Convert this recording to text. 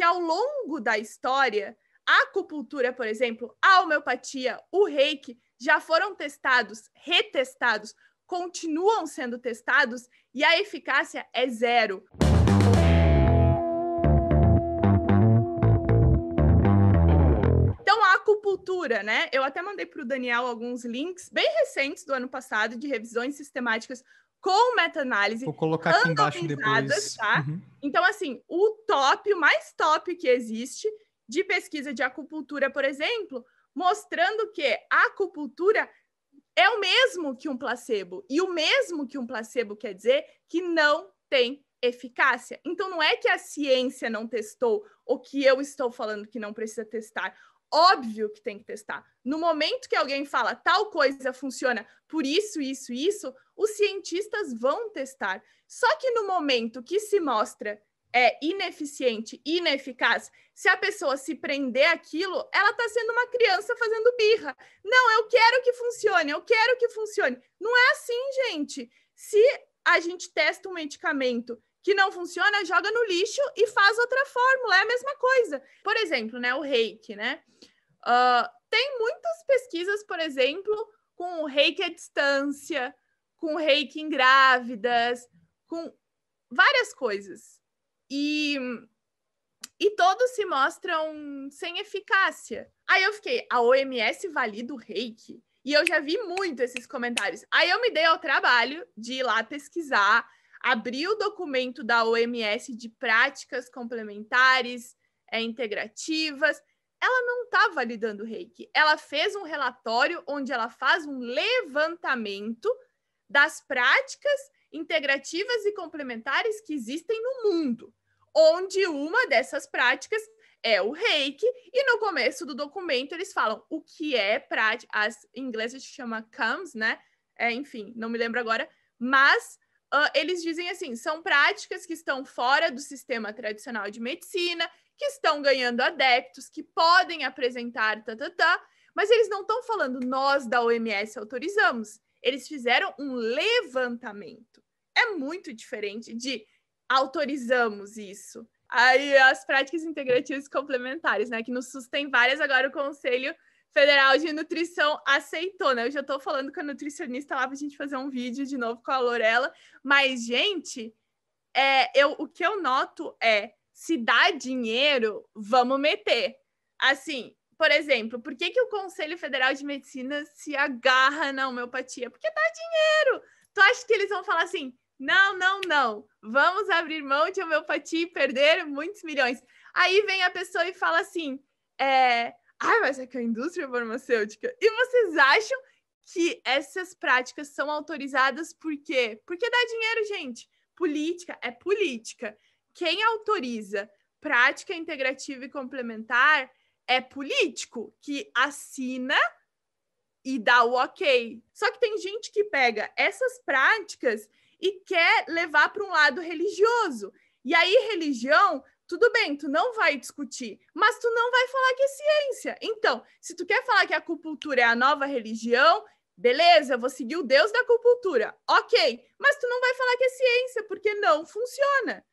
que ao longo da história, a acupuntura, por exemplo, a homeopatia, o reiki, já foram testados, retestados, continuam sendo testados e a eficácia é zero. Então, a acupuntura, né? Eu até mandei para o Daniel alguns links bem recentes do ano passado de revisões sistemáticas com meta-análise. Vou colocar aqui embaixo depois. Tá? Uhum. Então, assim, o top, o mais top que existe de pesquisa de acupuntura, por exemplo, mostrando que a acupuntura é o mesmo que um placebo. E o mesmo que um placebo quer dizer que não tem eficácia. Então, não é que a ciência não testou ou que eu estou falando que não precisa testar, Óbvio que tem que testar. No momento que alguém fala tal coisa funciona por isso, isso, isso, os cientistas vão testar. Só que no momento que se mostra é ineficiente, ineficaz, se a pessoa se prender aquilo, ela está sendo uma criança fazendo birra. Não, eu quero que funcione, eu quero que funcione. Não é assim, gente. Se a gente testa um medicamento que não funciona, joga no lixo e faz outra fórmula, é a mesma coisa. Por exemplo, né, o reiki, né? Uh, tem muitas pesquisas, por exemplo, com o reiki à distância, com o reiki em grávidas, com várias coisas. E, e todos se mostram sem eficácia. Aí eu fiquei, a OMS valida o reiki? E eu já vi muito esses comentários. Aí eu me dei ao trabalho de ir lá pesquisar, abrir o documento da OMS de práticas complementares, é, integrativas, ela não está validando o reiki. Ela fez um relatório onde ela faz um levantamento das práticas integrativas e complementares que existem no mundo, onde uma dessas práticas é o reiki, e no começo do documento eles falam o que é prática, as gente chama cams, né? É, enfim, não me lembro agora, mas uh, eles dizem assim: são práticas que estão fora do sistema tradicional de medicina, que estão ganhando adeptos, que podem apresentar tatatá, tá, tá, mas eles não estão falando nós da OMS autorizamos. Eles fizeram um levantamento. É muito diferente de autorizamos isso. Aí as práticas integrativas complementares, né? Que nos sustém várias agora o conselho Federal de Nutrição aceitou, né? Eu já tô falando com a nutricionista lá pra gente fazer um vídeo de novo com a Lorela. Mas, gente, é, eu, o que eu noto é, se dá dinheiro, vamos meter. Assim, por exemplo, por que, que o Conselho Federal de Medicina se agarra na homeopatia? Porque dá dinheiro! Tu acha que eles vão falar assim, não, não, não, vamos abrir mão de homeopatia e perder muitos milhões. Aí vem a pessoa e fala assim, é, ah, mas é que a indústria farmacêutica. E vocês acham que essas práticas são autorizadas por quê? Porque dá dinheiro, gente. Política é política. Quem autoriza prática integrativa e complementar é político que assina e dá o ok. Só que tem gente que pega essas práticas e quer levar para um lado religioso. E aí, religião tudo bem, tu não vai discutir, mas tu não vai falar que é ciência. Então, se tu quer falar que a acupuntura é a nova religião, beleza, eu vou seguir o deus da acupuntura. OK, mas tu não vai falar que é ciência, porque não funciona.